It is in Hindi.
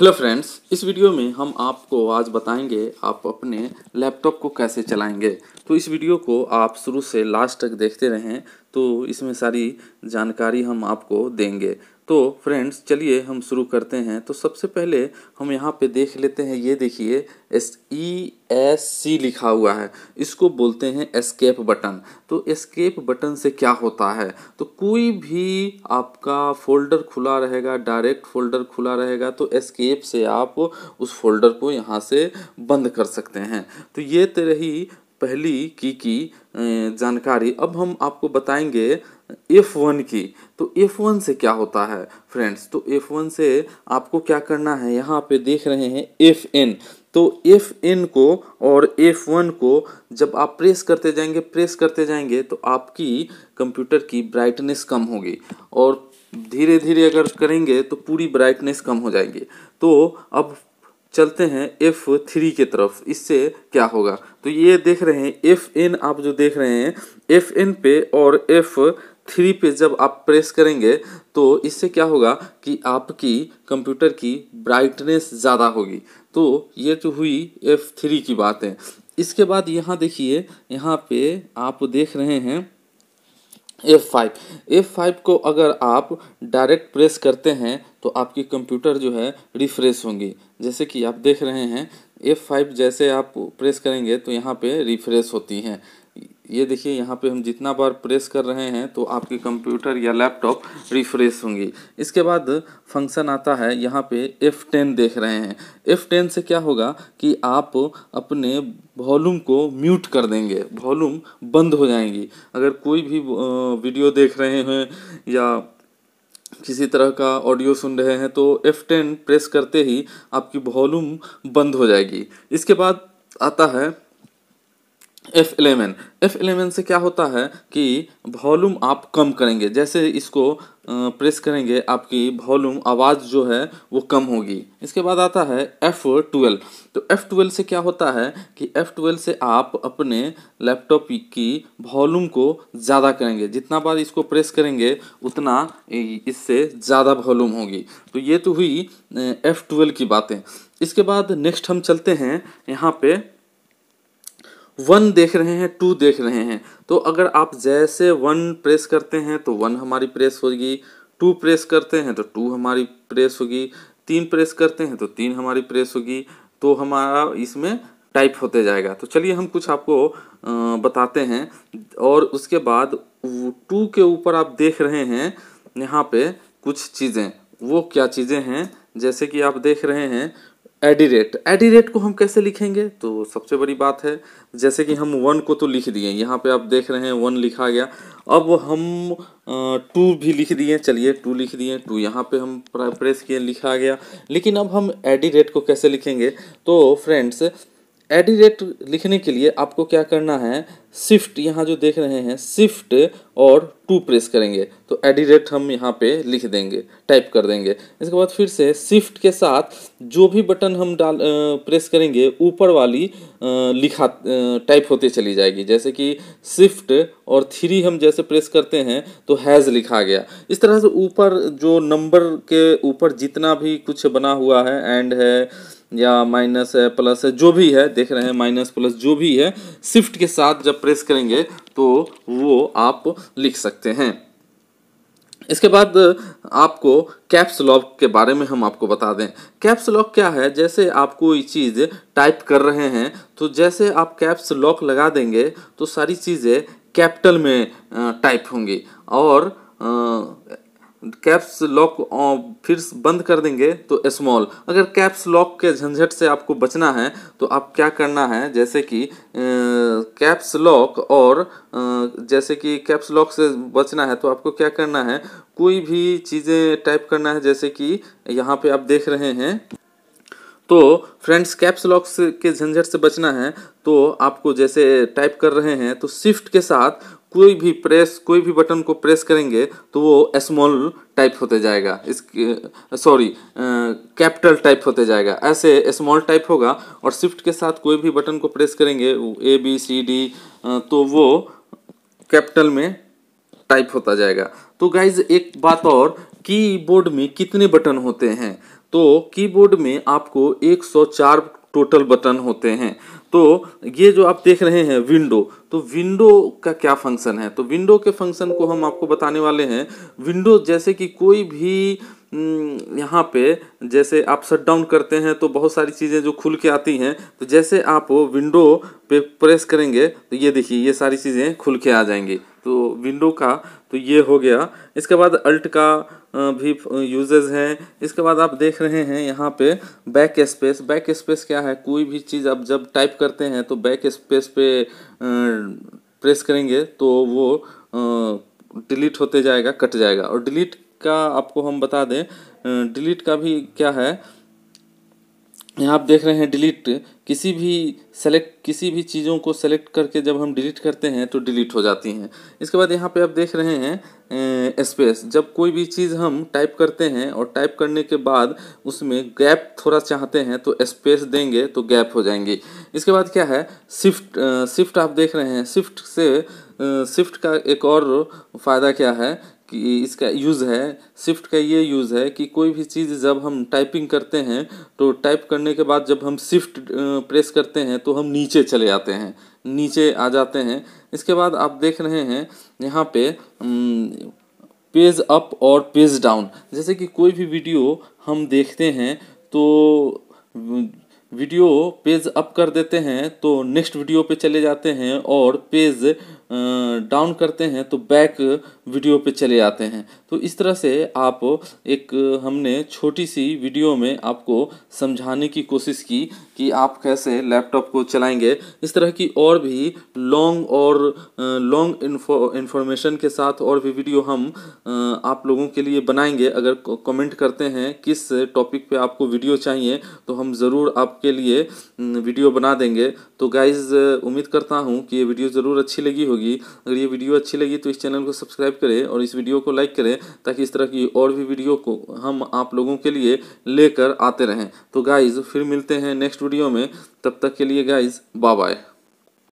हेलो फ्रेंड्स इस वीडियो में हम आपको आज बताएंगे आप अपने लैपटॉप को कैसे चलाएंगे तो इस वीडियो को आप शुरू से लास्ट तक देखते रहें तो इसमें सारी जानकारी हम आपको देंगे तो फ्रेंड्स चलिए हम शुरू करते हैं तो सबसे पहले हम यहाँ पे देख लेते हैं ये देखिए एस ई एस सी लिखा हुआ है इसको बोलते हैं एस्केप बटन तो एस्केप बटन से क्या होता है तो कोई भी आपका फोल्डर खुला रहेगा डायरेक्ट फोल्डर खुला रहेगा तो एस्केप से आप उस फोल्डर को यहाँ से बंद कर सकते हैं तो ये रही पहली की की जानकारी अब हम आपको बताएंगे एफ वन की तो एफ वन से क्या होता है फ्रेंड्स तो एफ वन से आपको क्या करना है यहाँ पे देख रहे हैं एफ एन तो एफ एन को और एफ वन को जब आप प्रेस करते जाएंगे प्रेस करते जाएंगे तो आपकी कंप्यूटर की ब्राइटनेस कम होगी और धीरे धीरे अगर करेंगे तो पूरी ब्राइटनेस कम हो जाएगी तो अब चलते हैं एफ थ्री के तरफ इससे क्या होगा तो ये देख रहे हैं एफ एन आप जो देख रहे हैं एफ एन पे और एफ थ्री पे जब आप प्रेस करेंगे तो इससे क्या होगा कि आपकी कंप्यूटर की ब्राइटनेस ज़्यादा होगी तो ये तो हुई एफ थ्री की बात है इसके बाद यहाँ देखिए यहाँ पे आप देख रहे हैं एफ़ फाइव एफ़ फाइव को अगर आप डायरेक्ट प्रेस करते हैं तो आपकी कंप्यूटर जो है रिफ्रेश होंगी जैसे कि आप देख रहे हैं एफ़ फाइव जैसे आप प्रेस करेंगे तो यहाँ पे रिफ्रेश होती हैं ये देखिए यहाँ पे हम जितना बार प्रेस कर रहे हैं तो आपके कंप्यूटर या लैपटॉप रिफ्रेश होंगी इसके बाद फंक्शन आता है यहाँ पे F10 देख रहे हैं F10 से क्या होगा कि आप अपने वॉलूम को म्यूट कर देंगे वॉलूम बंद हो जाएंगी अगर कोई भी वीडियो देख रहे हैं या किसी तरह का ऑडियो सुन रहे हैं तो F10 प्रेस करते ही आपकी वॉलूम बंद हो जाएगी इसके बाद आता है एफ एलेवन एफ एलेवन से क्या होता है कि वॉल्यूम आप कम करेंगे जैसे इसको प्रेस करेंगे आपकी वॉल्यूम आवाज़ जो है वो कम होगी इसके बाद आता है एफ़ ट्वेल्व तो एफ़ ट्वेल्व से क्या होता है कि एफ़ ट्वेल्व से आप अपने लैपटॉप की वॉल्यूम को ज़्यादा करेंगे जितना बार इसको प्रेस करेंगे उतना इससे ज़्यादा वॉल्यूम होगी तो ये तो हुई एफ़ ट्वेल्व की बातें इसके बाद नेक्स्ट हम चलते हैं यहाँ पे वन देख रहे हैं टू देख रहे हैं तो अगर आप जैसे वन प्रेस करते हैं तो वन हमारी प्रेस होगी टू प्रेस करते हैं तो टू हमारी प्रेस होगी तीन प्रेस करते हैं तो तीन हमारी प्रेस होगी तो हमारा इसमें टाइप होते जाएगा तो चलिए हम कुछ आपको बताते हैं और उसके बाद टू के ऊपर आप देख रहे हैं यहाँ पे कुछ चीज़ें वो क्या चीज़ें हैं जैसे कि आप देख रहे हैं एडिरेट एडिरेट को हम कैसे लिखेंगे तो सबसे बड़ी बात है जैसे कि हम वन को तो लिख दिए यहाँ पे आप देख रहे हैं वन लिखा गया अब हम टू भी लिख दिए चलिए टू लिख दिए टू यहाँ पे हम प्रेस किए लिखा गया लेकिन अब हम एडिरेट को कैसे लिखेंगे तो फ्रेंड्स एडी रेट लिखने के लिए आपको क्या करना है शिफ्ट यहाँ जो देख रहे हैं शिफ्ट और टू प्रेस करेंगे तो एडी रेट हम यहाँ पे लिख देंगे टाइप कर देंगे इसके बाद फिर से शिफ्ट के साथ जो भी बटन हम डाल प्रेस करेंगे ऊपर वाली लिखा टाइप होते चली जाएगी जैसे कि शिफ्ट और थ्री हम जैसे प्रेस करते हैं तो हैज़ लिखा गया इस तरह से ऊपर जो नंबर के ऊपर जितना भी कुछ बना हुआ है एंड है या माइनस है प्लस है जो भी है देख रहे हैं माइनस प्लस जो भी है शिफ्ट के साथ जब प्रेस करेंगे तो वो आप लिख सकते हैं इसके बाद आपको कैप्स लॉक के बारे में हम आपको बता दें कैप्स लॉक क्या है जैसे आप कोई चीज़ टाइप कर रहे हैं तो जैसे आप कैप्स लॉक लगा देंगे तो सारी चीज़ें कैपिटल में टाइप होंगी और कैप्स लॉक फिर बंद कर देंगे तो स्मॉल अगर कैप्स लॉक के झंझट से आपको बचना है तो आप क्या करना है जैसे कि कैप्स लॉक और जैसे कि कैप्स लॉक से बचना है तो आपको क्या करना है कोई भी चीज़ें टाइप करना है जैसे कि यहाँ पे आप देख रहे हैं तो फ्रेंड्स कैप्स लॉक के झंझट से बचना है तो आपको जैसे टाइप कर रहे हैं तो शिफ्ट के साथ कोई भी प्रेस कोई भी बटन को प्रेस करेंगे तो वो स्मॉल टाइप होते जाएगा इस सॉरी कैपिटल टाइप होते जाएगा ऐसे स्मॉल टाइप होगा और शिफ्ट के साथ कोई भी बटन को प्रेस करेंगे ए बी सी डी तो वो कैपिटल में टाइप होता जाएगा तो गाइज एक बात और कीबोर्ड में कितने बटन होते हैं तो कीबोर्ड में आपको 104 टोटल बटन होते हैं तो ये जो आप देख रहे हैं विंडो तो विंडो का क्या फंक्शन है तो विंडो के फंक्शन को हम आपको बताने वाले हैं विंडो जैसे कि कोई भी हम्म, यहाँ पे जैसे आप शट डाउन करते हैं तो बहुत सारी चीज़ें जो खुल के आती हैं तो जैसे आप विंडो पे प्रेस करेंगे तो ये देखिए ये सारी चीज़ें खुल के आ जाएंगी तो विंडो का तो ये हो गया इसके बाद अल्ट का भी यूजेज हैं इसके बाद आप देख रहे हैं यहाँ पे बैक स्पेस बैक स्पेस क्या है कोई भी चीज़ आप जब टाइप करते हैं तो बैक स्पेस पे प्रेस करेंगे तो वो डिलीट होते जाएगा कट जाएगा और डिलीट का आपको हम बता दें डिलीट का भी क्या है यहाँ आप देख रहे हैं डिलीट किसी भी सेलेक्ट किसी भी चीज़ों को सेलेक्ट करके जब हम डिलीट करते हैं तो डिलीट हो जाती हैं इसके बाद यहाँ पे आप देख रहे हैं स्पेस जब कोई भी चीज़ हम टाइप करते हैं और टाइप करने के बाद उसमें गैप थोड़ा चाहते हैं तो स्पेस देंगे तो गैप हो जाएंगी इसके बाद क्या है शिफ्ट शिफ्ट आप देख रहे हैं शिफ्ट से शिफ्ट का एक और फ़ायदा क्या है कि इसका यूज़ है शिफ्ट का ये यूज़ है कि कोई भी चीज़ जब हम टाइपिंग करते हैं तो टाइप करने के बाद जब हम शिफ्ट प्रेस करते हैं तो हम नीचे चले जाते हैं नीचे आ जाते हैं इसके बाद आप देख रहे हैं यहाँ पे पेज अप और पेज डाउन जैसे कि कोई भी वीडियो हम देखते हैं तो वीडियो पेज अप कर देते हैं तो नेक्स्ट वीडियो पे चले जाते हैं और पेज डाउन करते हैं तो बैक वीडियो पे चले आते हैं तो इस तरह से आप एक हमने छोटी सी वीडियो में आपको समझाने की कोशिश की कि आप कैसे लैपटॉप को चलाएंगे इस तरह की और भी लॉन्ग और लॉन्ग इन्फॉर्मेशन के साथ और भी वीडियो हम आप लोगों के लिए बनाएंगे अगर कमेंट करते हैं किस टॉपिक पे आपको वीडियो चाहिए तो हम ज़रूर आपके लिए वीडियो बना देंगे तो गाइज़ उम्मीद करता हूँ कि ये वीडियो ज़रूर अच्छी लगी होगी होगी अगर ये वीडियो अच्छी लगी तो इस चैनल को सब्सक्राइब करें और इस वीडियो को लाइक करें ताकि इस तरह की और भी वीडियो को हम आप लोगों के लिए लेकर आते रहें तो गाइज़ फिर मिलते हैं नेक्स्ट वीडियो में तब तक के लिए गाइज़ बाय बाय